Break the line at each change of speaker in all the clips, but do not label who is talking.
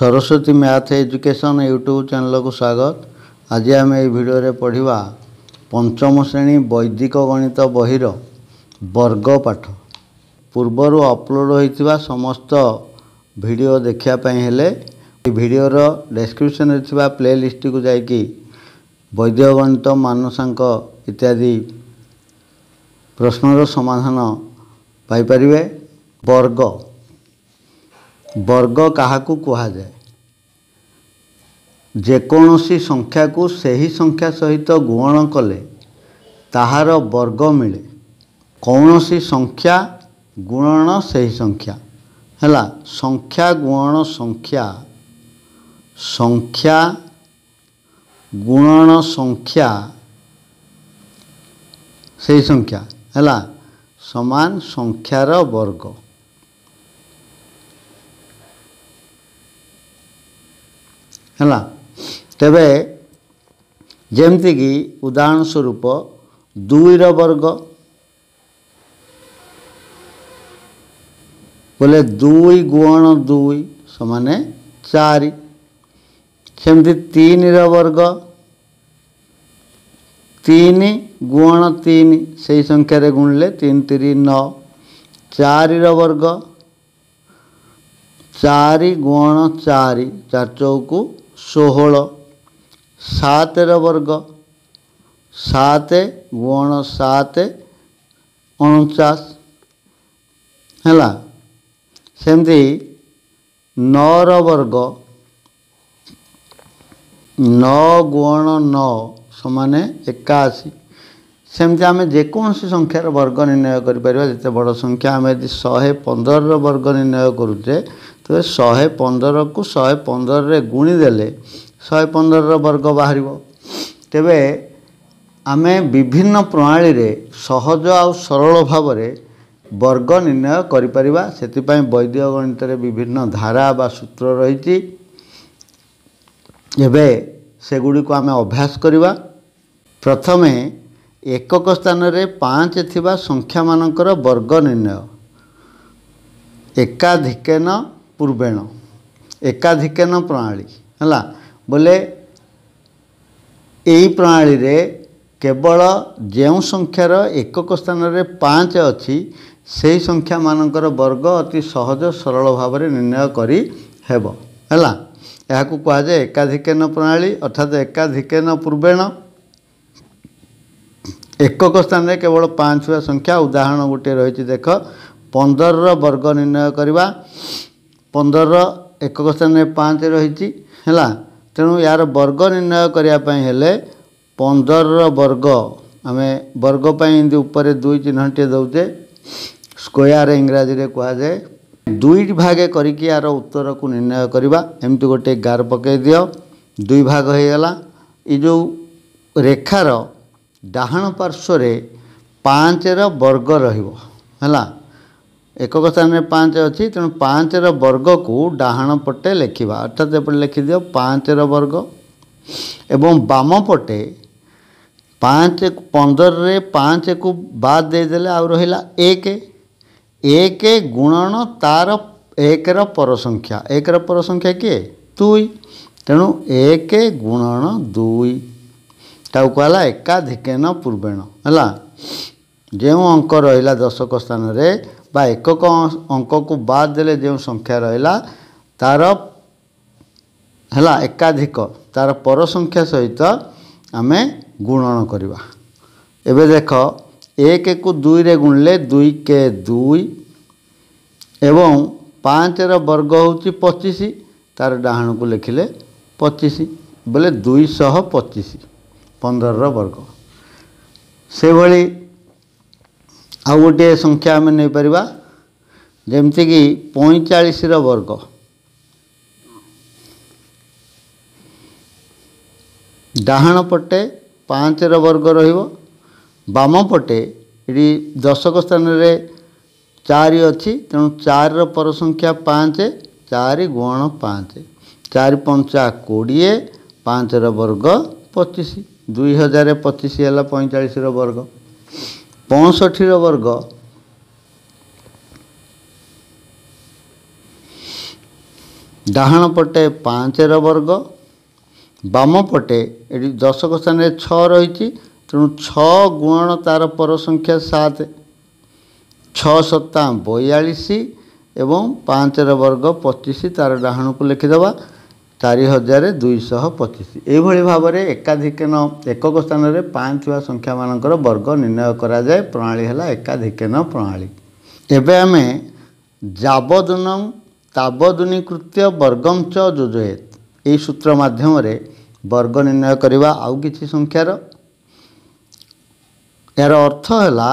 Saraswati math education YouTube ଚ୍ୟାନେଲକୁ ସ୍ୱାଗତ ଆଜି ଆମେ ଏହି ଭିଡ଼ିଓରେ ପଢ଼ିବା ପଞ୍ଚମ ଶ୍ରେଣୀ ବୈଦିକ ଗଣିତ ବହିର ବର୍ଗ ପାଠ ପୂର୍ବରୁ ଅପଲୋଡ଼ ହୋଇଥିବା ସମସ୍ତ ଭିଡ଼ିଓ ଦେଖିବା ପାଇଁ ହେଲେ ଏହି ଭିଡ଼ିଓର ଡେସ୍କ୍ରିପସନ୍ରେ ଥିବା ପ୍ଲେ ଲିଷ୍ଟକୁ ଯାଇକି ବୈଦିକ ଗଣିତ ମାନସାଙ୍କ ଇତ୍ୟାଦି ପ୍ରଶ୍ନର ସମାଧାନ ପାଇପାରିବେ ବର୍ଗ वर्ग क्या कहुए जेकोसी संख्या को सही संख्या सहित गुण कले वर्ग मिले कौन सी संख्या गुणन से ही संख्या है संख्या गुण संख्या संख्या गुणन संख्या से संख्या है सामान संख्यार वर्ग है तेब जमती उदाहरण स्वरूप दुईर वर्ग बोले दुई गुण दुई समान चार सेमती तीन रर्ग तीन गुण तीन से संख्यार गुणले तीन तीन नौ चार वर्ग चार गुण चार चार चौक षोह सतर वर्ग सत गुण सत अणचाश है सेमती नौर वर्ग नौ गुण नौ सामान एकाशी सेमती आम जेकोसी संख्यार वर्ग निर्णय करते बड़ संख्या आम यदि शहे पंदर वर्ग निर्णय करूचे ତେବେ ଶହେ ପନ୍ଦରକୁ ଶହେ ପନ୍ଦରରେ ଗୁଣି ଦେଲେ ଶହେ ପନ୍ଦରର ବର୍ଗ ବାହାରିବ ତେବେ ଆମେ ବିଭିନ୍ନ ପ୍ରଣାଳୀରେ ସହଜ ଆଉ ସରଳ ଭାବରେ ବର୍ଗ ନିର୍ଣ୍ଣୟ କରିପାରିବା ସେଥିପାଇଁ ବୈଦିକ ଗଣିତରେ ବିଭିନ୍ନ ଧାରା ବା ସୂତ୍ର ରହିଛି ଏବେ ସେଗୁଡ଼ିକୁ ଆମେ ଅଭ୍ୟାସ କରିବା ପ୍ରଥମେ ଏକକ ସ୍ଥାନରେ ପାଞ୍ଚ ଥିବା ସଂଖ୍ୟାମାନଙ୍କର ବର୍ଗ ନିର୍ଣ୍ଣୟ ଏକାଧିକେନ ପୂର୍ବେଣ ଏକାଧିକେନ ପ୍ରଣାଳୀ ହେଲା ବୋଲେ ଏଇ ପ୍ରଣାଳୀରେ କେବଳ ଯେଉଁ ସଂଖ୍ୟାର ଏକକ ସ୍ଥାନରେ ପାଞ୍ଚ ଅଛି ସେହି ସଂଖ୍ୟାମାନଙ୍କର ବର୍ଗ ଅତି ସହଜ ସରଳ ଭାବରେ ନିର୍ଣ୍ଣୟ କରି ହେବ ହେଲା ଏହାକୁ କୁହାଯାଏ ଏକାଧିକେନ ପ୍ରଣାଳୀ ଅର୍ଥାତ୍ ଏକାଧିକେନ ପୂର୍ବେଣ ଏକକ ସ୍ଥାନରେ କେବଳ ପାଞ୍ଚ ସଂଖ୍ୟା ଉଦାହରଣ ଗୋଟିଏ ରହିଛି ଦେଖ ପନ୍ଦରର ବର୍ଗ ନିର୍ଣ୍ଣୟ କରିବା ପନ୍ଦରର ଏକକ ସ୍ଥାନରେ ପାଞ୍ଚ ରହିଛି ହେଲା ତେଣୁ ଏହାର ବର୍ଗ ନିର୍ଣ୍ଣୟ କରିବା ପାଇଁ ହେଲେ ପନ୍ଦରର ବର୍ଗ ଆମେ ବର୍ଗ ପାଇଁ ଏମିତି ଉପରେ ଦୁଇ ଚିହ୍ନଟିଏ ଦେଉଛେ ସ୍କୋୟାର ଇଂରାଜୀରେ କୁହାଯାଏ ଦୁଇ ଭାଗେ କରିକି ଏହାର ଉତ୍ତରକୁ ନିର୍ଣ୍ଣୟ କରିବା ଏମିତି ଗୋଟିଏ ଗାର ପକାଇ ଦିଅ ଦୁଇ ଭାଗ ହୋଇଗଲା ଏ ଯେଉଁ ରେଖାର ଡାହାଣ ପାର୍ଶ୍ୱରେ ପାଞ୍ଚର ବର୍ଗ ରହିବ ହେଲା ଏକକ ସ୍ଥାନରେ ପାଞ୍ଚ ଅଛି ତେଣୁ ପାଞ୍ଚର ବର୍ଗକୁ ଡାହାଣ ପଟେ ଲେଖିବା ଅର୍ଥାତ୍ ଏପଟେ ଲେଖିଦିଅ ପାଞ୍ଚର ବର୍ଗ ଏବଂ ବାମ ପଟେ ପାଞ୍ଚ ପନ୍ଦରରେ ପାଞ୍ଚକୁ ବାଦ ଦେଇଦେଲେ ଆଉ ରହିଲା ଏକ ଏକ ଗୁଣନ ତା'ର ଏକର ପରସଂଖ୍ୟା ଏକର ପରସଂଖ୍ୟା କିଏ ଦୁଇ ତେଣୁ ଏକ ଗୁଣନ ଦୁଇ ତାକୁ କୁହାଗଲା ଏକାଧିକେନ ପୂର୍ବେଣ ହେଲା ଯେଉଁ ଅଙ୍କ ରହିଲା ଦଶକ ସ୍ଥାନରେ ବା ଏକକ ଅଙ୍କକୁ ବାଦ୍ ଦେଲେ ଯେଉଁ ସଂଖ୍ୟା ରହିଲା ତା'ର ହେଲା ଏକାଧିକ ତା'ର ପର ସଂଖ୍ୟା ସହିତ ଆମେ ଗୁଣନ କରିବା ଏବେ ଦେଖ ଏକକୁ ଦୁଇରେ ଗୁଣିଲେ ଦୁଇ କେ ଦୁଇ ଏବଂ ପାଞ୍ଚର ବର୍ଗ ହେଉଛି ପଚିଶ ତା'ର ଡାହାଣକୁ ଲେଖିଲେ ପଚିଶ ବୋଲେ ଦୁଇଶହ ପଚିଶ ପନ୍ଦରର ବର୍ଗ ସେଭଳି आ गोटे संख्या आम नहीं पार जमती पैंचाश रग डाण पटे पाँच रग राम पटे ये दशक स्थान में चार अच्छी तेणु चार पर संख्या पाँच चार गुण पाँच चार पंचा कोड़े पाँच रग पचिश दुई हजार पचिश है पैंचाश रग पंसठ वर्ग डाण पटे पाँच रग बाम पटे ये दशक स्थान छ रही तेणु छुण तार पर संख्या सात छत्ता बयालीस एवं पाँच रर्ग पचीस तार डाण को लिखिदबा ଚାରି ହଜାର ଦୁଇଶହ ପଚିଶ ଏହିଭଳି ଭାବରେ ଏକାଧିକେନ ଏକକ ସ୍ଥାନରେ ପାଞ୍ଚ ଥିବା ସଂଖ୍ୟାମାନଙ୍କର ବର୍ଗ ନିର୍ଣ୍ଣୟ କରାଯାଏ ପ୍ରଣାଳୀ ହେଲା ଏକାଧିକେନ ପ୍ରଣାଳୀ ଏବେ ଆମେ ଯାବଦୁନ କୃତ୍ୟ ବର୍ଗଂଚ ଯୋଜୟେତ୍ ଏହି ସୂତ୍ର ମାଧ୍ୟମରେ ବର୍ଗ ନିର୍ଣ୍ଣୟ କରିବା ଆଉ କିଛି ସଂଖ୍ୟାର ଏହାର ଅର୍ଥ ହେଲା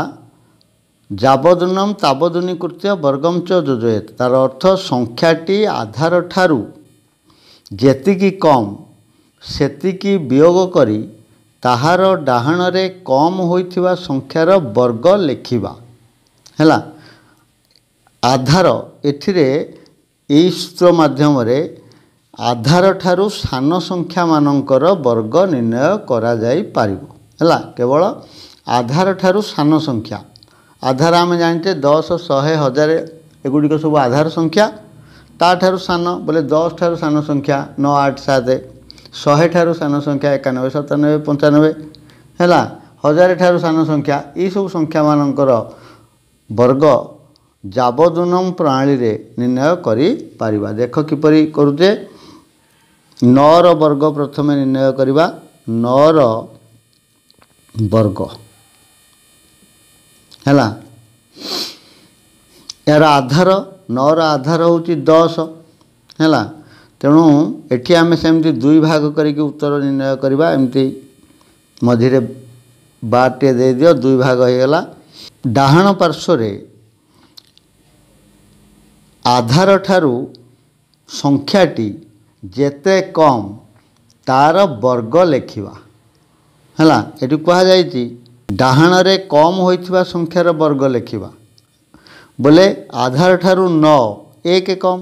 ତାବଦୁନୀ କୃତ୍ୟ ବର୍ଗଂଚ ଯୋଜୟେତ୍ ତା'ର ଅର୍ଥ ସଂଖ୍ୟାଟି ଆଧାର ଠାରୁ ଯେତିକି କମ୍ ସେତିକି ବିୟୋଗ କରି ତାହାର ଡାହାଣରେ କମ୍ ହୋଇଥିବା ସଂଖ୍ୟାର ବର୍ଗ ଲେଖିବା ହେଲା ଆଧାର ଏଥିରେ ଏଇ ସୂତ୍ର ମାଧ୍ୟମରେ ଆଧାର ଠାରୁ ସାନ ସଂଖ୍ୟାମାନଙ୍କର ବର୍ଗ ନିର୍ଣ୍ଣୟ କରାଯାଇପାରିବ ହେଲା କେବଳ ଆଧାର ଠାରୁ ସାନ ସଂଖ୍ୟା ଆଧାର ଆମେ ଜାଣିଛେ ଦଶ ଶହେ ହଜାର ଏଗୁଡ଼ିକ ସବୁ ଆଧାର ସଂଖ୍ୟା ତା'ଠାରୁ ସାନ ବୋଲେ ଦଶ ଠାରୁ ସାନ ସଂଖ୍ୟା ନଅ ଆଠ ସାତ ଶହେଠାରୁ ସାନ ସଂଖ୍ୟା ଏକାନବେ ସତାନବେ ପଞ୍ଚାନବେ ହେଲା ଠାରୁ ସାନ ସଂଖ୍ୟା ଏଇସବୁ ସଂଖ୍ୟାମାନଙ୍କର ବର୍ଗ ଯାବଜୁନମ ପ୍ରଣାଳୀରେ ନିର୍ଣ୍ଣୟ କରିପାରିବା ଦେଖ କିପରି କରୁଛେ ନଅର ବର୍ଗ ପ୍ରଥମେ ନିର୍ଣ୍ଣୟ କରିବା ନଅର ବର୍ଗ ହେଲା ଏହାର ଆଧାର ନଅର ଆଧାର ହେଉଛି ଦଶ ହେଲା ତେଣୁ ଏଠି ଆମେ ସେମିତି ଦୁଇ ଭାଗ କରିକି ଉତ୍ତର ନିର୍ଣ୍ଣୟ କରିବା ଏମିତି ମଝିରେ ବାରଟିଏ ଦେଇଦିଅ ଦୁଇ ଭାଗ ହେଇଗଲା ଡାହାଣ ପାର୍ଶ୍ୱରେ ଆଧାର ଠାରୁ ସଂଖ୍ୟାଟି ଯେତେ କମ୍ ତାର ବର୍ଗ ଲେଖିବା ହେଲା ଏଠି କୁହାଯାଇଛି ଡାହାଣରେ କମ୍ ହୋଇଥିବା ସଂଖ୍ୟାର ବର୍ଗ ଲେଖିବା ବୋଲେ ଆଧାର ଠାରୁ ନଅ ଏକ କମ୍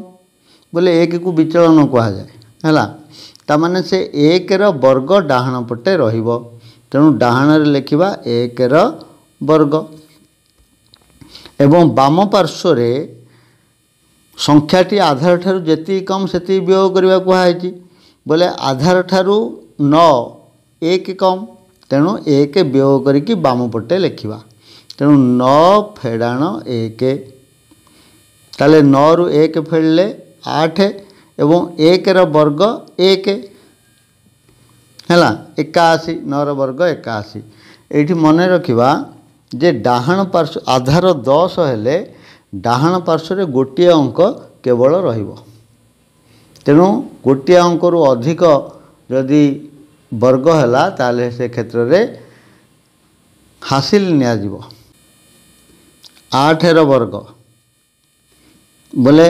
ବୋଲେ ଏକକୁ ବିଚଳନ କୁହାଯାଏ ହେଲା ତା'ମାନେ ସେ ଏକର ବର୍ଗ ଡାହାଣ ପଟେ ରହିବ ତେଣୁ ଡାହାଣରେ ଲେଖିବା ଏକର ବର୍ଗ ଏବଂ ବାମ ପାର୍ଶ୍ୱରେ ସଂଖ୍ୟାଟି ଆଧାର ଠାରୁ ଯେତିକି କମ୍ ସେତିକି ବିୟୋଗ କରିବା କୁହାହେଇଛି ବୋଲେ ଆଧାର ଠାରୁ ନଅ ଏକ କମ୍ ତେଣୁ ଏକ ବିୟୋଗ କରିକି ବାମ ପଟେ ଲେଖିବା ତେଣୁ ନଅ ଫେଡ଼ାଣ ଏକ ତାହେଲେ ନଅରୁ ଏକ ଫେଡ଼ିଲେ ଆଠ ଏବଂ ଏକର ବର୍ଗ ଏକ ହେଲା ଏକାଅଶୀ ନଅର ବର୍ଗ ଏକାଅଶୀ ଏଇଠି ମନେ ରଖିବା ଯେ ଡାହାଣ ପାର୍ଶ୍ୱ ଆଧାର ଦଶ ହେଲେ ଡାହାଣ ପାର୍ଶ୍ୱରେ ଗୋଟିଏ ଅଙ୍କ କେବଳ ରହିବ ତେଣୁ ଗୋଟିଏ ଅଙ୍କରୁ ଅଧିକ ଯଦି ବର୍ଗ ହେଲା ତାହେଲେ ସେ କ୍ଷେତ୍ରରେ ହାସିଲ ନିଆଯିବ ଆଠର ବର୍ଗ ବୋଲେ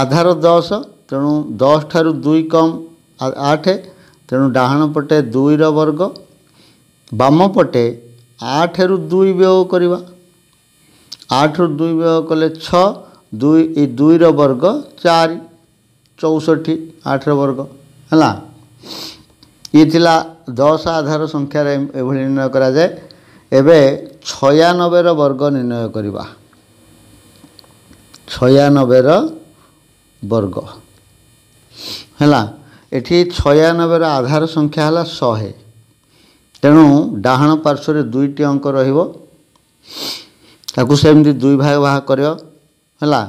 ଆଧାର ଦଶ ତେଣୁ ଦଶ ଠାରୁ ଦୁଇ କମ୍ ଆଠ ତେଣୁ ଡାହାଣ ପଟେ ଦୁଇର ବର୍ଗ ବାମ ପଟେ ଆଠରୁ ଦୁଇ ବ୍ୟୟ କରିବା ଆଠରୁ ଦୁଇ ବ୍ୟୟ କଲେ ଛଅ ଦୁଇ ଏ ଦୁଇର ବର୍ଗ ଚାରି ଚଉଷଠି ଆଠର ବର୍ଗ ହେଲା ଇଏ ଥିଲା ଦଶ ଆଧାର ସଂଖ୍ୟାରେ ଏଭଳି ନିର୍ଣ୍ଣୟ କରାଯାଏ ଏବେ ଛୟାନବେର ବର୍ଗ ନିର୍ଣ୍ଣୟ କରିବା ଛୟାନବେର ବର୍ଗ ହେଲା ଏଠି ଛୟାନବେର ଆଧାର ସଂଖ୍ୟା ହେଲା ଶହେ ତେଣୁ ଡାହାଣ ପାର୍ଶ୍ୱରେ ଦୁଇଟି ଅଙ୍କ ରହିବ ତାକୁ ସେମିତି ଦୁଇ ଭାଗ ବାହାର କରିବ ହେଲା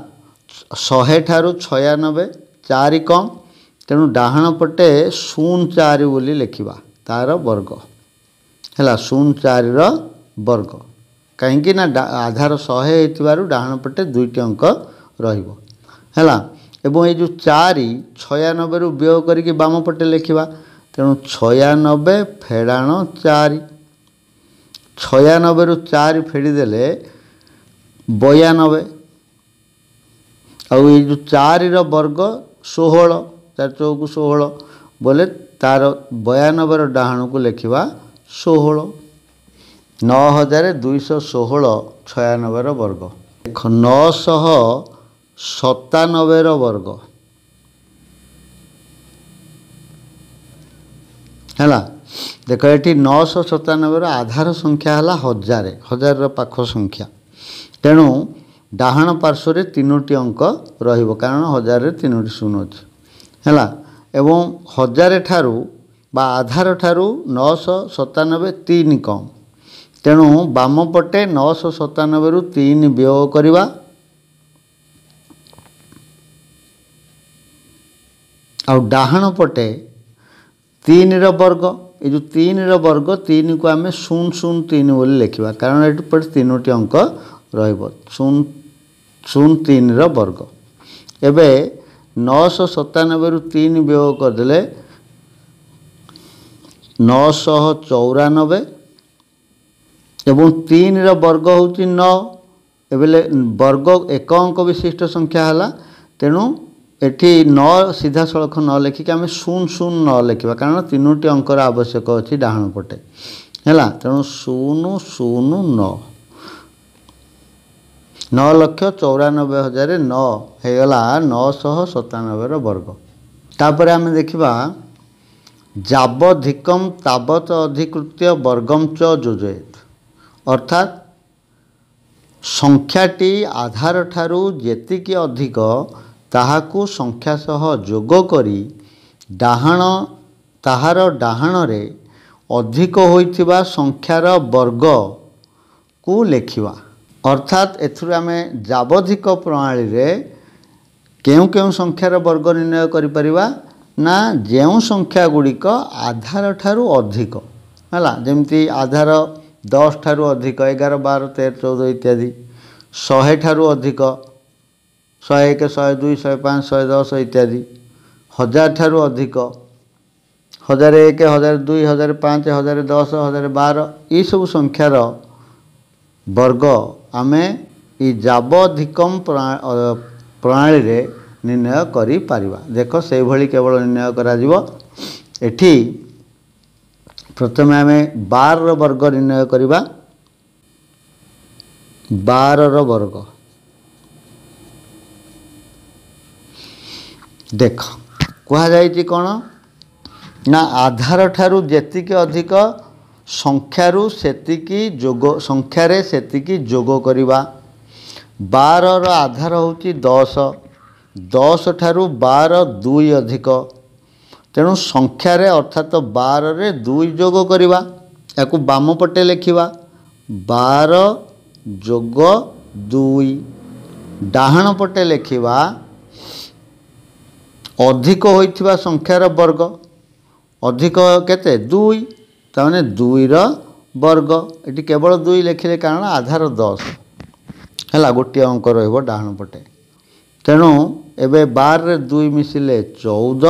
ଶହେ ଠାରୁ ଛୟାନବେ ଚାରି କମ୍ ତେଣୁ ଡାହାଣ ପଟେ ଶୂନ ଚାରି ବୋଲି ଲେଖିବା ତାର ବର୍ଗ ହେଲା ଶୂନ ଚାରିର ବର୍ଗ କାହିଁକି ନା ଆଧାର ଶହେ ହେଇଥିବାରୁ ଡାହାଣ ପଟେ ଦୁଇଟି ଅଙ୍କ ରହିବ ହେଲା ଏବଂ ଏଇ ଯେଉଁ ଚାରି ଛୟାନବେରୁ ବ୍ୟୟ କରିକି ବାମ ପଟେ ଲେଖିବା ତେଣୁ ଛୟାନବେ ଫେଡ଼ାଣ ଚାରି ଛୟାନବେରୁ ଚାରି ଫେଡ଼ିଦେଲେ ବୟାନବେ ଆଉ ଏଇ ଯେଉଁ ଚାରିର ବର୍ଗ ଷୋହଳ ଚାରି ଚଉକୁ ଷୋହଳ ବୋଲେ ତା'ର ବୟାନବେର ଡାହାଣକୁ ଲେଖିବା ଷୋହଳ ନଅ ହଜାର ଦୁଇଶହ ଷୋହଳ ଛୟାନବେର ବର୍ଗ ଦେଖ ନଅଶହ ସତାନବେର ବର୍ଗ ହେଲା ଦେଖ ଏଠି ନଅଶହ ସତାନବେର ଆଧାର ସଂଖ୍ୟା ହେଲା ହଜାରେ ହଜାରର ପାଖ ସଂଖ୍ୟା ତେଣୁ ଡାହାଣ ପାର୍ଶ୍ୱରେ ତିନୋଟି ଅଙ୍କ ରହିବ କାରଣ ହଜାରରେ ତିନୋଟି ଶୂନ ଅଛି ହେଲା ଏବଂ ହଜାରେ ଠାରୁ ବା ଆଧାର ଠାରୁ ନଅଶହ ସତାନବେ ତିନି କମ୍ ତେଣୁ ବାମ ପଟେ ନଅଶହ ସତାନବେରୁ ତିନି ବ୍ୟୟ କରିବା ଆଉ ଡାହାଣ ପଟେ ତିନିର ବର୍ଗ ଏ ଯେଉଁ ତିନିର ବର୍ଗ ତିନିକୁ ଆମେ ଶୂନ ଶୂନ ତିନି ବୋଲି ଲେଖିବା କାରଣ ଏଠି ପଟେ ତିନୋଟି ଅଙ୍କ ରହିବ ଶୂନ ଶୂନ ତିନିର ବର୍ଗ ଏବେ ନଅଶହ ସତାନବେରୁ ତିନି ବ୍ୟୟ କରିଦେଲେ ନଅଶହ ଚଉରାନବେ ଏବଂ ତିନିର ବର୍ଗ ହେଉଛି ନଅ ଏବେ ବର୍ଗ ଏକ ଅଙ୍କ ବିଶିଷ୍ଟ ସଂଖ୍ୟା ହେଲା ତେଣୁ ଏଠି ନଅ ସିଧାସଳଖ ନ ଲେଖିକି ଆମେ ଶୂନ ଶୂନ ନ ଲେଖିବା କାରଣ ତିନୋଟି ଅଙ୍କର ଆବଶ୍ୟକ ଅଛି ଡାହାଣ ପଟେ ହେଲା ତେଣୁ ଶୂନ ଶୂନ ନଅ ନଅ ଲକ୍ଷ ଚଉରାନବେ ହଜାର ନଅ ହେଇଗଲା ନଅଶହ ସତାନବେର ବର୍ଗ ତାପରେ ଆମେ ଦେଖିବା ଯାବଧିକମ୍ ତାବତ ଅଧିକୃତ୍ୟ ବର୍ଗମ୍ ଚ ଯୋଜୟେତ ଅର୍ଥାତ୍ ସଂଖ୍ୟାଟି ଆଧାର ଠାରୁ ଯେତିକି ଅଧିକ ତାହାକୁ ସଂଖ୍ୟା ସହ ଯୋଗ କରି ଡାହାଣ ତାହାର ଡାହାଣରେ ଅଧିକ ହୋଇଥିବା ସଂଖ୍ୟାର ବର୍ଗକୁ ଲେଖିବା ଅର୍ଥାତ୍ ଏଥିରୁ ଆମେ ଯାବଧିକ ପ୍ରଣାଳୀରେ କେଉଁ କେଉଁ ସଂଖ୍ୟାର ବର୍ଗ ନିର୍ଣ୍ଣୟ କରିପାରିବା ନା ଯେଉଁ ସଂଖ୍ୟା ଗୁଡ଼ିକ ଆଧାର ଠାରୁ ଅଧିକ ହେଲା ଯେମିତି ଆଧାର ଦଶ ଠାରୁ ଅଧିକ ଏଗାର ବାର ତେର ଚଉଦ ଇତ୍ୟାଦି ଶହେ ଠାରୁ ଅଧିକ ଶହେ ଏକ ଶହେ ଦୁଇ ଶହେ ପାଞ୍ଚ ଶହେ ଦଶ ଇତ୍ୟାଦି ହଜାର ଠାରୁ ଅଧିକ ହଜାର ଏକ ହଜାର ଦୁଇ ହଜାର ପାଞ୍ଚ ହଜାର ଦଶ ହଜାର ବାର ଏଇସବୁ ସଂଖ୍ୟାର ବର୍ଗ ଆମେ ଏଇ ଯାବ ଅଧିକମ ପ୍ରଣାଳୀରେ ନିର୍ଣ୍ଣୟ କରିପାରିବା ଦେଖ ସେଇଭଳି କେବଳ ନିର୍ଣ୍ଣୟ କରାଯିବ ଏଠି ପ୍ରଥମେ ଆମେ ବାରର ବର୍ଗ ନିର୍ଣ୍ଣୟ କରିବା ବାରର ବର୍ଗ ଦେଖ କୁହାଯାଇଛି କ'ଣ ନା ଆଧାର ଠାରୁ ଯେତିକି ଅଧିକ ସଂଖ୍ୟାରୁ ସେତିକି ଯୋଗ ସଂଖ୍ୟାରେ ସେତିକି ଯୋଗ କରିବା ବାରର ଆଧାର ହେଉଛି ଦଶ ଦଶ ଠାରୁ ବାର ଦୁଇ ଅଧିକ ତେଣୁ ସଂଖ୍ୟାରେ ଅର୍ଥାତ ବାରରେ ଦୁଇ ଯୋଗ କରିବା ଏହାକୁ ବାମ ପଟେ ଲେଖିବା ବାର ଯୋଗ ଦୁଇ ଡାହାଣ ପଟେ ଲେଖିବା ଅଧିକ ହୋଇଥିବା ସଂଖ୍ୟାର ବର୍ଗ ଅଧିକ କେତେ ଦୁଇ ତାମାନେ ଦୁଇର ବର୍ଗ ଏଠି କେବଳ ଦୁଇ ଲେଖିଲେ କାରଣ ଆଧାର ଦଶ ହେଲା ଗୋଟିଏ ଅଙ୍କ ରହିବ ଡାହାଣ ପଟେ ତେଣୁ ଏବେ ବାରରେ ଦୁଇ ମିଶିଲେ ଚଉଦ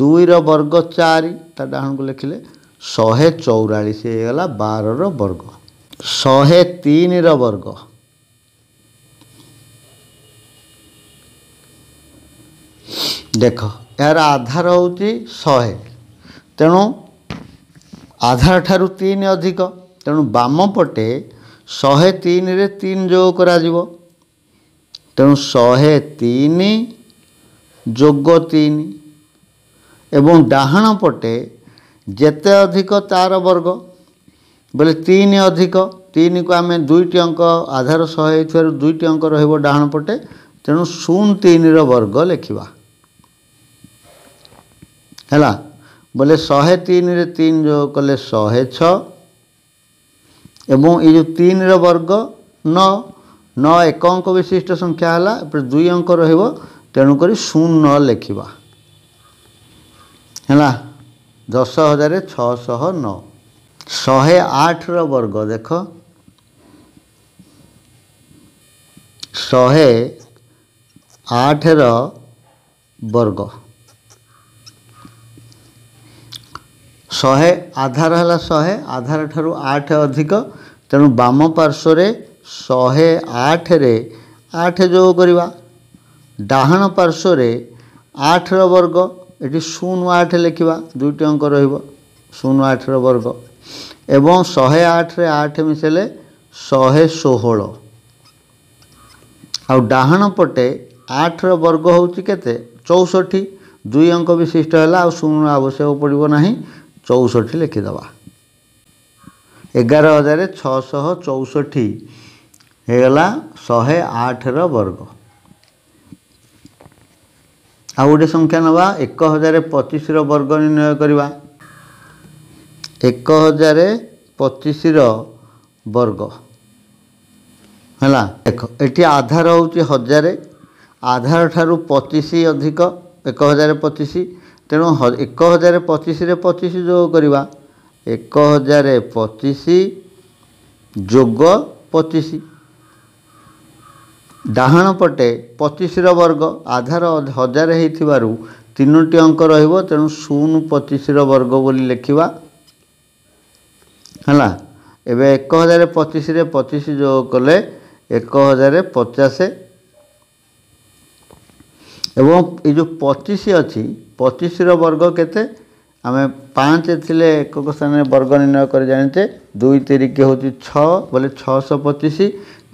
ଦୁଇର ବର୍ଗ ଚାରି ତା ଡାହାଣକୁ ଲେଖିଲେ ଶହେ ଚଉରାଳିଶ ହେଇଗଲା ବାରର ବର୍ଗ ଶହେ ତିନିର ବର୍ଗ ଦେଖ ଏହାର ଆଧାର ହେଉଛି ଶହେ ତେଣୁ ଆଧାର ଠାରୁ ତିନି ଅଧିକ ତେଣୁ ବାମ ପଟେ ଶହେ ତିନିରେ ତିନି ଯୋଗ କରାଯିବ ତେଣୁ ଶହେ ତିନି ଯୋଗ ତିନି ଏବଂ ଡାହାଣ ପଟେ ଯେତେ ଅଧିକ ତା'ର ବର୍ଗ ବୋଲେ ତିନି ଅଧିକ ତିନିକୁ ଆମେ ଦୁଇଟି ଅଙ୍କ ଆଧାର ସହ ହେଇଥିବାରୁ ଦୁଇଟି ଅଙ୍କ ରହିବ ଡାହାଣ ପଟେ ତେଣୁ ଶୂନ ତିନିର ବର୍ଗ ଲେଖିବା ହେଲା ବୋଲେ ଶହେ ତିନିରେ ତିନି ଯୋଗ କଲେ ଶହେ ଛଅ ଏବଂ ଏଇ ଯେଉଁ ତିନିର ବର୍ଗ ନଅ ନଅ ଏକ ଅଙ୍କ ବିଶିଷ୍ଟ ସଂଖ୍ୟା ହେଲା ଏପଟେ ଦୁଇ ଅଙ୍କ ରହିବ ତେଣୁକରି ଶୂନ ନଅ ଲେଖିବା ହେଲା ଦଶ ହଜାର ଛଅଶହ ନଅ ଶହେ ଆଠର ବର୍ଗ ଦେଖ ଶହେ ଆଠର ବର୍ଗ ଶହେ ଆଧାର ହେଲା ଶହେ ଆଧାର ଠାରୁ ଆଠ ଅଧିକ ତେଣୁ ବାମ ପାର୍ଶ୍ୱରେ ଶହେ ଆଠରେ ଆଠ ଯୋଗ କରିବା ଡାହାଣ ପାର୍ଶ୍ୱରେ ଆଠର ବର୍ଗ ଏଠି ଶୂନ ଆଠ ଲେଖିବା ଦୁଇଟି ଅଙ୍କ ରହିବ ଶୂନ ଆଠର ବର୍ଗ ଏବଂ ଶହେ ଆଠରେ ଆଠ ମିଶେଇଲେ ଶହେ ଷୋହଳ ଆଉ ଡାହାଣ ପଟେ ଆଠର ବର୍ଗ ହେଉଛି କେତେ ଚଉଷଠି ଦୁଇ ଅଙ୍କ ବିଶିଷ୍ଟ ହେଲା ଆଉ ଶୂନ ଆବଶ୍ୟକ ପଡ଼ିବ ନାହିଁ ଚଉଷଠି ଲେଖିଦେବା ଏଗାର ହଜାର ଛଅଶହ ଚଉଷଠି ହେଇଗଲା ଶହେ ଆଠର ବର୍ଗ ଆଉ ଗୋଟେ ସଂଖ୍ୟା ନେବା ଏକ ହଜାର ପଚିଶର ବର୍ଗ ନିର୍ଣ୍ଣୟ କରିବା ଏକ ହଜାର ପଚିଶର ବର୍ଗ ହେଲା ଦେଖ ଏଠି ଆଧାର ହେଉଛି ହଜାରେ ଆଧାର ଠାରୁ ପଚିଶ ଅଧିକ ଏକ ହଜାର ପଚିଶ ତେଣୁ ଏକ ହଜାର ପଚିଶରେ ପଚିଶ ଯୋଗ କରିବା ଏକ ହଜାର ପଚିଶ ଯୋଗ ପଚିଶ ଡାହାଣ ପଟେ ପଚିଶର ବର୍ଗ ଆଧାର ହଜାର ହେଇଥିବାରୁ ତିନୋଟି ଅଙ୍କ ରହିବ ତେଣୁ ଶୂନ ପଚିଶର ବର୍ଗ ବୋଲି ଲେଖିବା ହେଲା ଏବେ ଏକ ହଜାର ପଚିଶରେ ପଚିଶ ଯୋଗ କଲେ ଏକ ହଜାର ପଚାଶ ଏବଂ ଏ ଯେଉଁ ପଚିଶ ଅଛି ପଚିଶର ବର୍ଗ କେତେ ଆମେ ପାଞ୍ଚ ଥିଲେ ଏକକ ସ୍ଥାନରେ ବର୍ଗ ନିର୍ଣ୍ଣୟ କରି ଜାଣିଛେ ଦୁଇ ତିରିକି ହେଉଛି ଛଅ ବୋଲେ ଛଅଶହ ପଚିଶ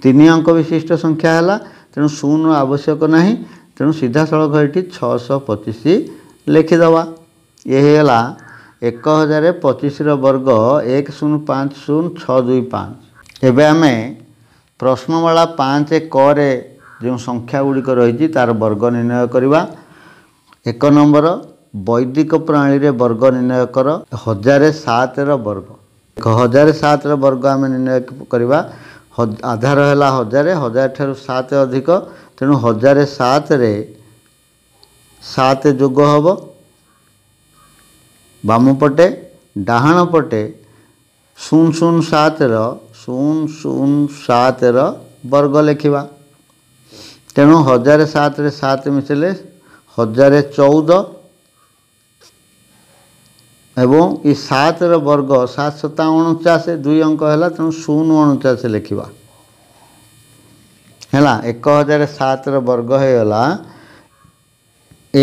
ତିନି ଅଙ୍କ ବିଶିଷ୍ଟ ସଂଖ୍ୟା ହେଲା ତେଣୁ ଶୂନ ଆବଶ୍ୟକ ନାହିଁ ତେଣୁ ସିଧାସଳଖ ଏଠି ଛଅଶହ ପଚିଶ ଲେଖିଦେବା ଏ ହେଇଗଲା ଏକ ହଜାର ପଚିଶର ବର୍ଗ ଏକ ଶୂନ ପାଞ୍ଚ ଶୂନ ଛଅ ଦୁଇ ପାଞ୍ଚ ଏବେ ଆମେ ପ୍ରଶ୍ନମାଳା ପାଞ୍ଚ କରେ ଯେଉଁ ସଂଖ୍ୟା ଗୁଡ଼ିକ ରହିଛି ତା'ର ବର୍ଗ ନିର୍ଣ୍ଣୟ କରିବା ଏକ ନମ୍ବର ବୈଦିକ ପ୍ରଣାଳୀରେ ବର୍ଗ ନିର୍ଣ୍ଣୟ କର ହଜାର ସାତର ବର୍ଗ ଏକ ହଜାର ସାତର ବର୍ଗ ଆମେ ନିର୍ଣ୍ଣୟ କରିବା ଆଧାର ହେଲା ହଜାର ହଜାର ଠାରୁ ସାତ ଅଧିକ ତେଣୁ ହଜାର ସାତରେ ସାତ ଯୋଗ ହେବ ବାମ ପଟେ ଡାହାଣ ପଟେ ଶୂନ ଶୂନ ସାତର ଶୂନ ଶୂନ ସାତର ବର୍ଗ ଲେଖିବା ତେଣୁ ହଜାର ସାତରେ ସାତ ମିଶିଲେ ହଜାର ଚଉଦ ଏବଂ ଏ ସାତର ବର୍ଗ ସାତ ସତା ଅଣଚାଶ ଦୁଇ ଅଙ୍କ ହେଲା ତେଣୁ ଶୂନ ଅଣଚାଶ ଲେଖିବା ହେଲା ଏକ ହଜାର ସାତର ବର୍ଗ ହେଇଗଲା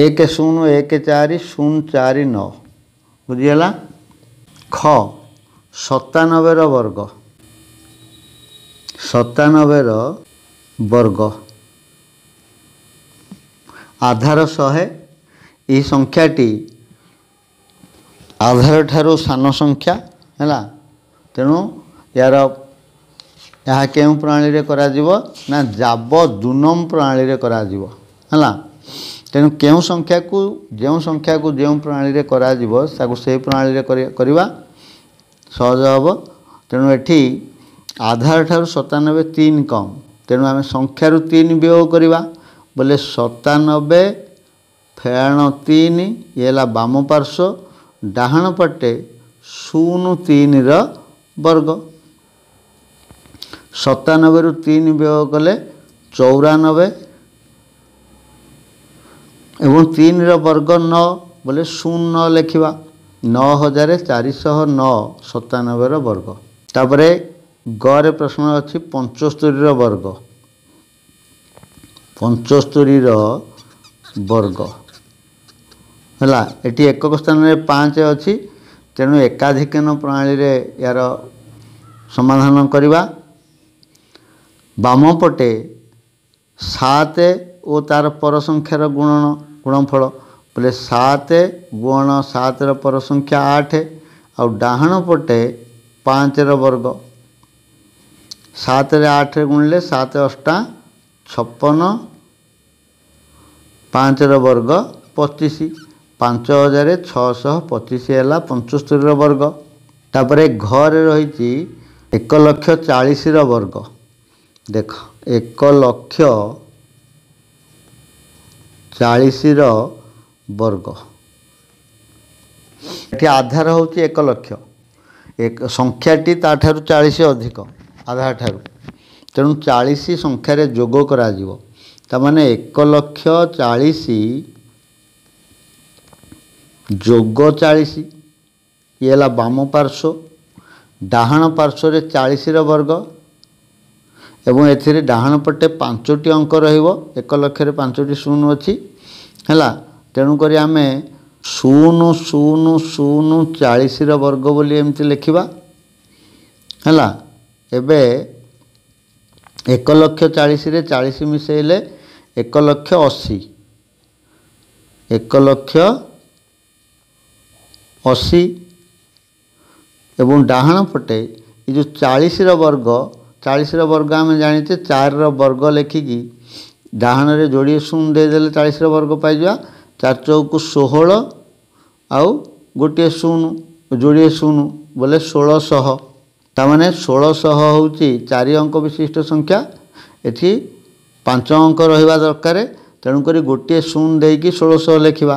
ଏକ ଶୂନ ଏକ ଚାରି ଶୂନ ଚାରି ନଅ ବୁଝିହେଲା ଖ ସତାନବେର ବର୍ଗ ସତାନବେର ବର୍ଗ ଆଧାର ଶହେ ଏହି ସଂଖ୍ୟାଟି ଆଧାର ଠାରୁ ସାନ ସଂଖ୍ୟା ହେଲା ତେଣୁ ଏହାର ଏହା କେଉଁ ପ୍ରଣାଳୀରେ କରାଯିବ ନା ଯାବ ଦୁନମ ପ୍ରଣାଳୀରେ କରାଯିବ ହେଲା ତେଣୁ କେଉଁ ସଂଖ୍ୟାକୁ ଯେଉଁ ସଂଖ୍ୟାକୁ ଯେଉଁ ପ୍ରଣାଳୀରେ କରାଯିବ ତାକୁ ସେହି ପ୍ରଣାଳୀରେ କରିବା ସହଜ ହେବ ତେଣୁ ଏଠି ଆଧାର ଠାରୁ ସତାନବେ ତିନି କମ୍ ତେଣୁ ଆମେ ସଂଖ୍ୟାରୁ ତିନି ବିୟୋଗ କରିବା ବୋଲେ ସତାନବେ ଫେଣ ତିନି ଇଏ ହେଲା ବାମ ପାର୍ଶ୍ୱ ଡାହାଣ ପଟେ ଶୂନ ତିନିର ବର୍ଗ ସତାନବେରୁ ତିନି ବିୟୋଗ କଲେ ଚଉରାନବେ ଏବଂ ତିନିର ବର୍ଗ ନଅ ବୋଲେ ଶୂନ ନଅ ଲେଖିବା ନଅ ହଜାର ଚାରିଶହ ନଅ ସତାନବେର ବର୍ଗ ତାପରେ ଗରେ ପ୍ରଶ୍ନ ଅଛି ପଞ୍ଚସ୍ତରୀର ବର୍ଗ ପଞ୍ଚସ୍ତରୀର ବର୍ଗ ହେଲା ଏଠି ଏକକ ସ୍ଥାନରେ ପାଞ୍ଚ ଅଛି ତେଣୁ ଏକାଧିକ ପ୍ରଣାଳୀରେ ଏହାର ସମାଧାନ କରିବା ବାମପଟେ ସାତ ଓ ତାର ପରସଂଖ୍ୟାର ଗୁଣନ ଗୁଣଫଳ ବୋଲେ ସାତ ଗୁଣ ସାତର ପର ସଂଖ୍ୟା ଆଠ ଆଉ ଡାହାଣ ପଟେ ପାଞ୍ଚର ବର୍ଗ ସାତରେ ଆଠ ଗୁଣିଲେ ସାତ ଅଷ୍ଟା ଛପନ ପାଞ୍ଚର ବର୍ଗ ପଚିଶ ପାଞ୍ଚ ହଜାର ଛଅଶହ ପଚିଶ ହେଲା ପଞ୍ଚସ୍ତରୀର ବର୍ଗ ତାପରେ ଘରେ ରହିଛି ଏକ ଲକ୍ଷ ଚାଳିଶର ବର୍ଗ ଦେଖ ଏକ ଲକ୍ଷ ଚାଳିଶର ବର୍ଗ ଏଠି ଆଧାର ହେଉଛି ଏକ ଲକ୍ଷ ଏକ ସଂଖ୍ୟାଟି ତାଠାରୁ ଚାଳିଶ ଅଧିକ ଆଧାର ଠାରୁ ତେଣୁ ଚାଳିଶ ସଂଖ୍ୟାରେ ଯୋଗ କରାଯିବ ତାମାନେ ଏକ ଲକ୍ଷ ଚାଳିଶ ଯୋଗ ଚାଳିଶ ଇଏ ହେଲା ବାମ ପାର୍ଶ୍ୱ ଡାହାଣ ପାର୍ଶ୍ୱରେ ଚାଳିଶର ବର୍ଗ ଏବଂ ଏଥିରେ ଡାହାଣ ପଟେ ପାଞ୍ଚଟି ଅଙ୍କ ରହିବ ଏକ ଲକ୍ଷରେ ପାଞ୍ଚଟି ଶୂନ ଅଛି ହେଲା ତେଣୁକରି ଆମେ ଶୂନ ଶୂନ ଶୂନ ଚାଳିଶର ବର୍ଗ ବୋଲି ଏମିତି ଲେଖିବା ହେଲା ଏବେ ଏକ ଲକ୍ଷ ଚାଳିଶରେ ଚାଳିଶ ମିଶାଇଲେ ଏକ ଲକ୍ଷ ଅଶୀ ଏକ ଲକ୍ଷ ଅଶୀ ଏବଂ ଡାହାଣ ପଟେ ଏ ଯେଉଁ ଚାଳିଶର ବର୍ଗ ଚାଳିଶର ବର୍ଗ ଆମେ ଜାଣିଛେ ଚାରିର ବର୍ଗ ଲେଖିକି ଡାହାଣରେ ଯୋଡ଼ିଏ ଶୂନ ଦେଇଦେଲେ ଚାଳିଶର ବର୍ଗ ପାଇଯିବା ଚାରି ଚଉକୁ ଷୋହଳ ଆଉ ଗୋଟିଏ ଶୂନ ଯୋଡ଼ିଏ ଶୂନ ବୋଲେ ଷୋଳଶହ ତାମାନେ ଷୋଳଶହ ହେଉଛି ଚାରି ଅଙ୍କ ବିଶିଷ୍ଟ ସଂଖ୍ୟା ଏଠି ପାଞ୍ଚ ଅଙ୍କ ରହିବା ଦରକାର ତେଣୁକରି ଗୋଟିଏ ଶୂନ ଦେଇକି ଷୋଳଶହ ଲେଖିବା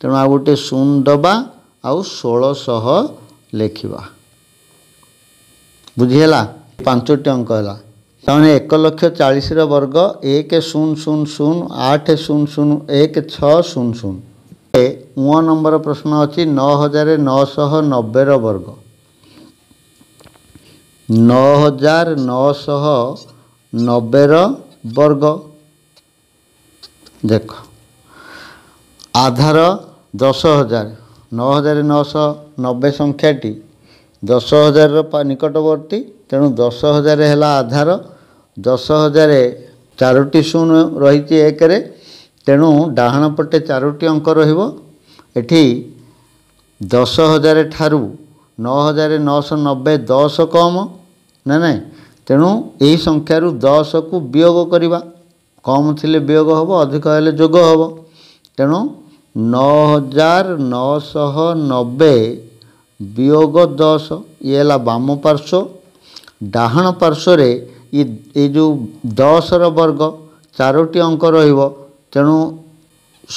ତେଣୁ ଆଉ ଗୋଟିଏ ଶୂନ ଦେବା ଆଉ ଷୋହଳଶହ ଲେଖିବା ବୁଝିହେଲା ପାଞ୍ଚଟି ଅଙ୍କ ହେଲା ତାମାନେ ଏକ ଲକ୍ଷ ଚାଳିଶର ବର୍ଗ ଏକ ଶୂନ ଶୂନ ଶୂନ ଆଠ ଶୂନ ଶୂନ ଏକ ଛଅ ଶୂନ ଶୂନ ଉଁ ନମ୍ବର ପ୍ରଶ୍ନ ଅଛି ନଅ ହଜାର ନଅଶହ ନବେର ବର୍ଗ ନଅ ହଜାର ନଅଶହ ନବେର ବର୍ଗ ଦେଖ ଆଧାର ଦଶ ହଜାର ନଅ ହଜାର ନଅଶହ ନବେ ସଂଖ୍ୟାଟି ଦଶ ହଜାରର ନିକଟବର୍ତ୍ତୀ ତେଣୁ ଦଶ ହଜାର ହେଲା ଆଧାର ଦଶ ହଜାର ଚାରୋଟି ଶୂନ ରହିଛି ଏକରେ ତେଣୁ ଡାହାଣ ପଟେ ଚାରୋଟି ଅଙ୍କ ରହିବ ଏଠି ଦଶ ହଜାର ଠାରୁ ନଅ ହଜାର ନଅଶହ ନବେ ଦଶ କମ୍ ନା ନାହିଁ ତେଣୁ ଏହି ସଂଖ୍ୟାରୁ ଦଶକୁ ବିୟୋଗ କରିବା କମ୍ ଥିଲେ ବିୟୋଗ ହେବ ଅଧିକ ହେଲେ ଯୋଗ ହେବ ତେଣୁ ନଅ ହଜାର ନଅଶହ ନବେ ବିୟୋଗ ଦଶ ଇଏ ହେଲା ବାମ ପାର୍ଶ୍ୱ ଡାହାଣ ପାର୍ଶ୍ୱରେ ଇ ଏ ଯେଉଁ ଦଶର ବର୍ଗ ଚାରୋଟି ଅଙ୍କ ରହିବ ତେଣୁ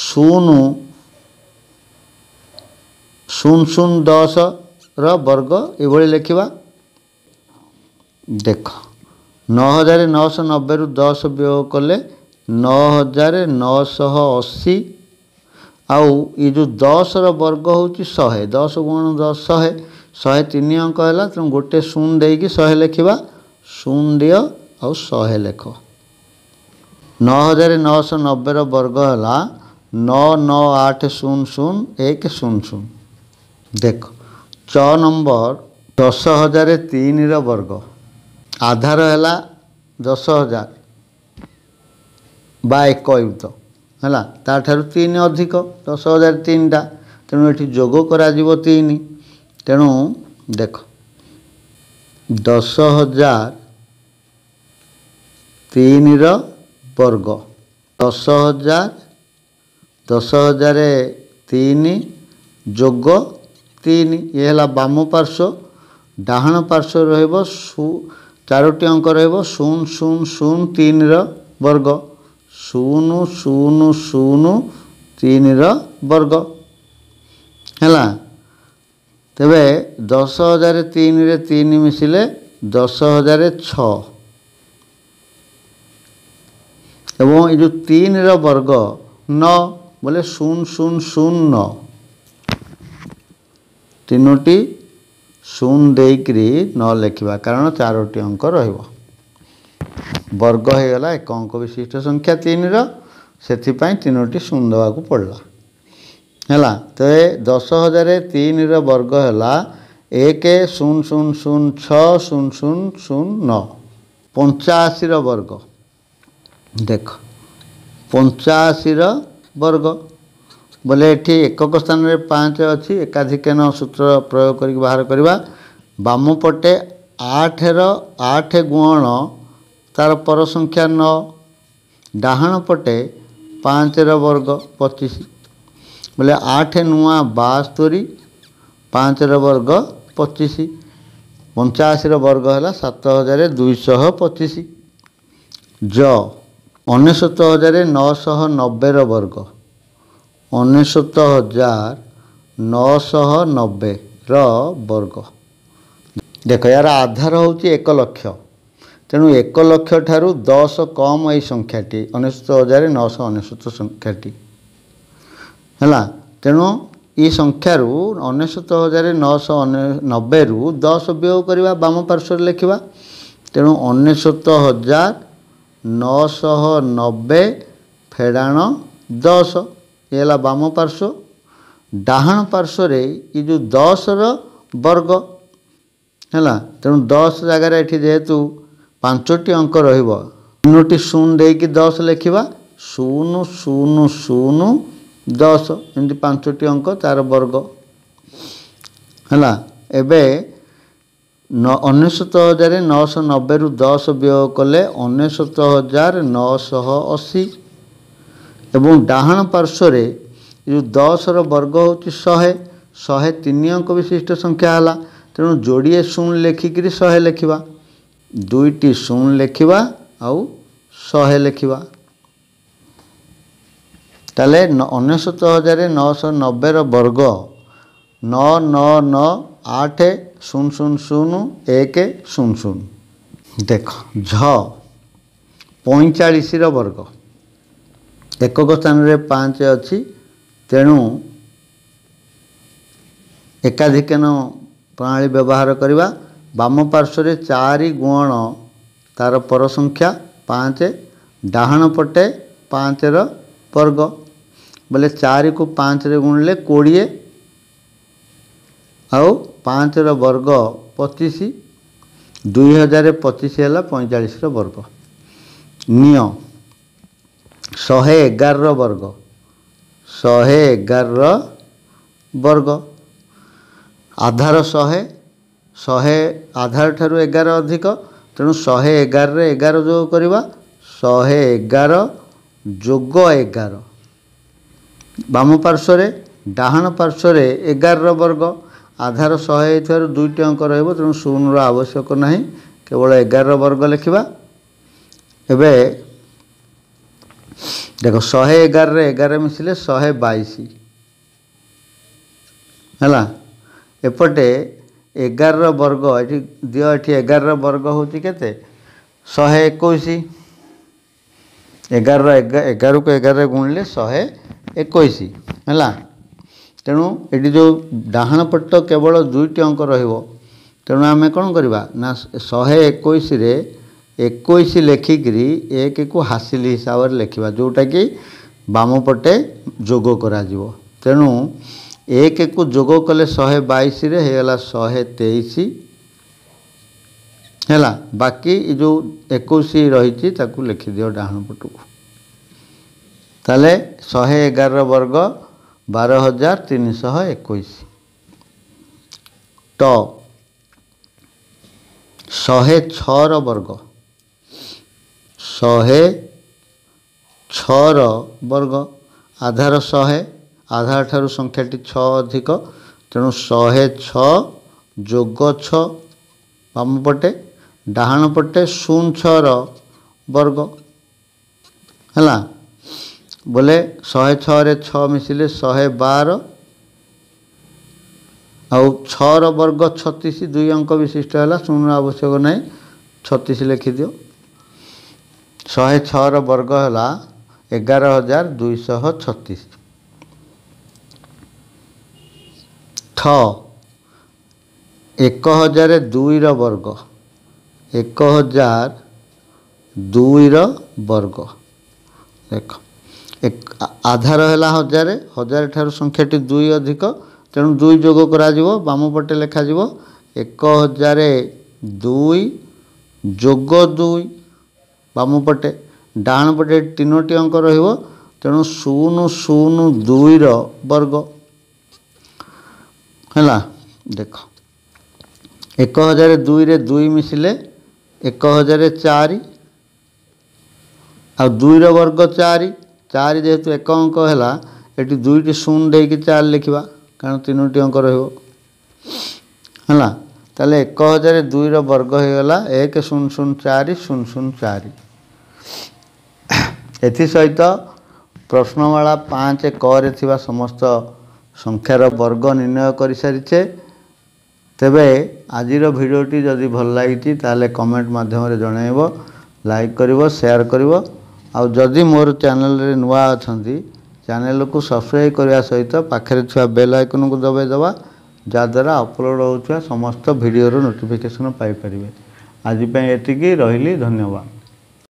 ଶୂନ ଶୂନ ଶୂନ ଦଶର ବର୍ଗ ଏଭଳି ଲେଖିବା ଦେଖ ନଅ ହଜାର ନଅଶହ ନବେରୁ ଦଶ ବିୟୋଗ କଲେ ନଅ ହଜାର ନଅଶହ ଅଶୀ ଆଉ ଏ ଯେଉଁ ଦଶର ବର୍ଗ ହେଉଛି ଶହେ ଦଶ ଗୁଣ ଦଶ ଶହେ ଶହେ ତିନି ଅଙ୍କ ହେଲା ତେଣୁ ଗୋଟେ ଶୂନ ଦେଇକି ଶହେ ଲେଖିବା ଶୂନ ଦିଅ ଆଉ ଶହେ ଲେଖ ନଅ ହଜାର ନଅଶହ ନବେର ବର୍ଗ ହେଲା ନଅ ନଅ ଆଠ ଶୂନ ଶୂନ ଏକ ଶୂନ ଶୂନ ଦେଖ ଛଅ ନମ୍ବର ଦଶ ହଜାର ତିନିର ବର୍ଗ ଆଧାର ହେଲା ଦଶ ହଜାର ବା ଏକ ୟୁତ ହେଲା ତା'ଠାରୁ ତିନି ଅଧିକ ଦଶ ହଜାର ତିନିଟା ତେଣୁ ଏଠି ଯୋଗ କରାଯିବ ତିନି ତେଣୁ ଦେଖ ଦଶ ହଜାର ତିନିର ବର୍ଗ ଦଶ ହଜାର ଦଶ ହଜାର ତିନି ଯୋଗ ତିନି ଇଏ ହେଲା ବାମ ପାର୍ଶ୍ୱ ଡାହାଣ ପାର୍ଶ୍ୱ ରହିବ ଚାରୋଟି ଅଙ୍କ ରହିବ ଶୂନ ଶୂନ ଶୂନ ତିନିର ବର୍ଗ ଶୂନ ଶୂନ ଶୂନ ତିନିର ବର୍ଗ ହେଲା ତେବେ ଦଶ ହଜାର ତିନିରେ ତିନି ମିଶିଲେ ଦଶ ହଜାର ଛଅ ଏବଂ ଏ ଯେଉଁ ତିନିର ବର୍ଗ ନଅ ବୋଲେ ଶୂନ ଶୂନ ଶୂନ ନଅ ତିନୋଟି ଶୂନ ଦେଇକରି ନ ଲେଖିବା କାରଣ ଚାରୋଟି ଅଙ୍କ ରହିବ ବର୍ଗ ହେଇଗଲା ଏକ ଅଙ୍କ ବିଶିଷ୍ଟ ସଂଖ୍ୟା ତିନିର ସେଥିପାଇଁ ତିନୋଟି ଶୂନ ଦେବାକୁ ପଡ଼ିଲା ହେଲା ତ ଏ ଦଶ ହଜାର ତିନିର ବର୍ଗ ହେଲା ଏକ ଶୂନ ଶୂନ ଶୂନ ଛଅ ଶୂନ ଶୂନ ଶୂନ ନଅ ପଞ୍ଚାଅଶୀର ବର୍ଗ ଦେଖ ପଞ୍ଚାଅଶୀର ବର୍ଗ ବୋଲେ ଏଠି ଏକକ ସ୍ଥାନରେ ପାଞ୍ଚ ଅଛି ଏକାଧିକେନ ସୂତ୍ର ପ୍ରୟୋଗ କରିକି ବାହାର କରିବା ବାମ ପଟେ ଆଠର ଆଠ ଗୁଣ तार पर संख्या न डाण पटे पाँच रग पचिश बोले आठ नुआ बास्तरी पाँच रग पचिश पंचाशी वर्ग है सत हजार दुईश पचिश ज अनेशत हजार नौश नब्बे वर्ग अनेशत हजार नौश नब्बे वर्ग देख यार आधार हूँ एक लक्ष ତେଣୁ ଏକ ଲକ୍ଷ ଠାରୁ ଦଶ କମ୍ ଏଇ ସଂଖ୍ୟାଟି ଅନେଶତ ହଜାର ନଅଶହ ଅନେଶତ ସଂଖ୍ୟାଟି ହେଲା ତେଣୁ ଏ ସଂଖ୍ୟାରୁ ଅନେଶତ ହଜାର ନଅଶହ ନବେରୁ ଦଶ ବିୟୋଗ କରିବା ବାମ ପାର୍ଶ୍ୱରେ ଲେଖିବା ତେଣୁ ଅନେଶତ ହଜାର ନଅଶହ ନବେ ଫେଡ଼ାଣ ଦଶ ଇଏ ହେଲା ବାମ ପାର୍ଶ୍ୱ ଡାହାଣ ପାର୍ଶ୍ୱରେ ଏ ଯେଉଁ ଦଶର ବର୍ଗ ହେଲା ତେଣୁ ଦଶ ଜାଗାରେ ଏଠି ଯେହେତୁ ପାଞ୍ଚଟି ଅଙ୍କ ରହିବ ତିନୋଟି ଶୂନ ଦେଇକି ଦଶ ଲେଖିବା ଶୂନ ଶୂନ ଶୂନ ଦଶ ଏମିତି ପାଞ୍ଚଟି ଅଙ୍କ ତାର ବର୍ଗ ହେଲା ଏବେ ଅନେଶତ ହଜାର ନଅଶହ ନବେରୁ ଦଶ ବ୍ୟୟ କଲେ ଅନେଶତ ହଜାର ନଅଶହ ଅଶୀ ଏବଂ ଡାହାଣ ପାର୍ଶ୍ୱରେ ଯେଉଁ ଦଶର ବର୍ଗ ହେଉଛି ଶହେ ଶହେ ତିନି ଅଙ୍କ ବିଶିଷ୍ଟ ସଂଖ୍ୟା ହେଲା ତେଣୁ ଯୋଡ଼ିଏ ଶୂନ ଲେଖିକିରି ଶହେ ଲେଖିବା दुईटी शून लिखा आहे लिखा तेल अनशत हजार नौश नब्बे वर्ग नौ नौ नौ आठ शून शून शून एक शून शून देख झ पैंचाश वर्ग एकक स्थान पाँच अच्छी तेणु एकाधिकन प्रणाली व्यवहार करवा बाम पार्श्वे चार गुण तार पर संख्या पाँच डाण पटे पाँच रग बोले चार को पाँच गुण कोड़े आँचर वर्ग पचिश दुई हजार पचिश है पैंतालीस वर्ग नि शहे एगार वर्ग शहे एगार वर्ग आधार शहे ଶହେ ଆଧାର ଠାରୁ ଏଗାର ଅଧିକ ତେଣୁ ଶହେ ଏଗାରରେ ଏଗାର ଯୋଗ କରିବା ଶହେ ଏଗାର ଯୋଗ ଏଗାର ବାମ ପାର୍ଶ୍ୱରେ ଡାହାଣ ପାର୍ଶ୍ୱରେ ଏଗାରର ବର୍ଗ ଆଧାର ଶହେ ହେଇଥିବାରୁ ଦୁଇଟି ଅଙ୍କ ରହିବ ତେଣୁ ଶୂନର ଆବଶ୍ୟକ ନାହିଁ କେବଳ ଏଗାରର ବର୍ଗ ଲେଖିବା ଏବେ ଦେଖ ଶହେ ଏଗାରରେ ଏଗାର ମିଶିଲେ ଶହେ ବାଇଶ ହେଲା ଏପଟେ ଏଗାରର ବର୍ଗ ଏଠି ଦିଅ ଏଠି ଏଗାରର ବର୍ଗ ହେଉଛି କେତେ ଶହେ ଏକୋଇଶ ଏଗାରର ଏଗାରକୁ ଏଗାରରେ ଗୁଣିଲେ ଶହେ ଏକୋଇଶ ହେଲା ତେଣୁ ଏଠି ଯେଉଁ ଡାହାଣ ପଟ କେବଳ ଦୁଇଟି ଅଙ୍କ ରହିବ ତେଣୁ ଆମେ କ'ଣ କରିବା ନା ଶହେ ଏକୋଇଶରେ ଏକୋଇଶ ଲେଖିକିରି ଏକକୁ ହାସିଲି ହିସାବରେ ଲେଖିବା ଯେଉଁଟାକି ବାମ ପଟେ ଯୋଗ କରାଯିବ ତେଣୁ ଏକକୁ ଯୋଗ କଲେ ଶହେ ବାଇଶରେ ହେଇଗଲା ଶହେ ତେଇଶ ହେଲା ବାକି ଏ ଯେଉଁ ଏକୋଇଶ ରହିଛି ତାକୁ ଲେଖିଦିଅ ଡାହାଣ ପଟକୁ ତାହେଲେ ଶହେ ଏଗାର ବର୍ଗ ବାର ହଜାର ତିନିଶହ ଏକୋଇଶ ତ ଶହେ ଛଅର ବର୍ଗ ଶହେ ଛଅର ବର୍ଗ ଆଧାର ଶହେ ଆଧାର ଠାରୁ ସଂଖ୍ୟାଟି ଛଅ ଅଧିକ ତେଣୁ ଶହେ ଛଅ ଯୋଗ ଛଅ ବାମ ପଟେ ଡାହାଣ ପଟେ ଶୂନ ଛଅର ବର୍ଗ ହେଲା ବୋଲେ ଶହେ ଛଅରେ ଛଅ ମିଶିଲେ ଶହେ ବାର ଆଉ ଛଅର ବର୍ଗ ଛତିଶ ଦୁଇ ଅଙ୍କ ବିଶିଷ୍ଟ ହେଲା ଶୂନର ଆବଶ୍ୟକ ନାହିଁ ଛତିଶ ଲେଖିଦିଅ ଶହେ ଛଅର ବର୍ଗ ହେଲା ଏଗାର ହଜାର ଦୁଇଶହ ଛତିଶ ଥ ଏକ ହଜାର ଦୁଇର ବର୍ଗ ଏକ ହଜାର ଦୁଇର ବର୍ଗ ଦେଖ ଆଧାର ହେଲା ହଜାରେ ହଜାରେ ଠାରୁ ସଂଖ୍ୟାଟି ଦୁଇ ଅଧିକ ତେଣୁ ଦୁଇ ଯୋଗ କରାଯିବ ବାମ ପଟେ ଲେଖାଯିବ ଏକ ହଜାର ଦୁଇ ଯୋଗ ଦୁଇ ବାମ ପଟେ ଡାହାଣ ପଟେ ତିନୋଟି ଅଙ୍କ ରହିବ ତେଣୁ ଶୂନ ଶୂନ ଦୁଇର ବର୍ଗ ହେଲା ଦେଖ ଏକ ହଜାର ଦୁଇରେ ଦୁଇ ମିଶିଲେ ଏକ ହଜାର ଚାରି ଆଉ ଦୁଇର ବର୍ଗ ଚାରି ଚାରି ଯେହେତୁ ଏକ ଅଙ୍କ ହେଲା ଏଠି ଦୁଇଟି ଶୂନ ଦେଇକି ଚାରି ଲେଖିବା କାରଣ ତିନୋଟି ଅଙ୍କ ରହିବ ହେଲା ତାହେଲେ ଏକ ହଜାର ଦୁଇର ବର୍ଗ ହୋଇଗଲା ଏକ ଶୂନ ଶୂନ ଚାରି ଶୂନ ଶୂନ ଚାରି ଏଥିସହିତ ପ୍ରଶ୍ନମାଳା ପାଞ୍ଚ କରେ ଥିବା ସମସ୍ତ ସଂଖ୍ୟାର ବର୍ଗ ନିର୍ଣ୍ଣୟ କରିସାରିଛେ ତେବେ ଆଜିର ଭିଡ଼ିଓଟି ଯଦି ଭଲ ଲାଗିଛି ତାହେଲେ କମେଣ୍ଟ ମାଧ୍ୟମରେ ଜଣାଇବ ଲାଇକ୍ କରିବ ସେୟାର କରିବ ଆଉ ଯଦି ମୋର ଚ୍ୟାନେଲରେ ନୂଆ ଅଛନ୍ତି ଚ୍ୟାନେଲକୁ ସବସ୍କ୍ରାଇବ୍ କରିବା ସହିତ ପାଖରେ ଥିବା ବେଲ୍ ଆଇକନ୍କୁ ଦବାଇ ଦେବା ଯାହାଦ୍ୱାରା ଅପଲୋଡ଼୍ ହେଉଥିବା ସମସ୍ତ ଭିଡ଼ିଓର ନୋଟିଫିକେସନ୍ ପାଇପାରିବେ ଆଜି ପାଇଁ ଏତିକି ରହିଲି ଧନ୍ୟବାଦ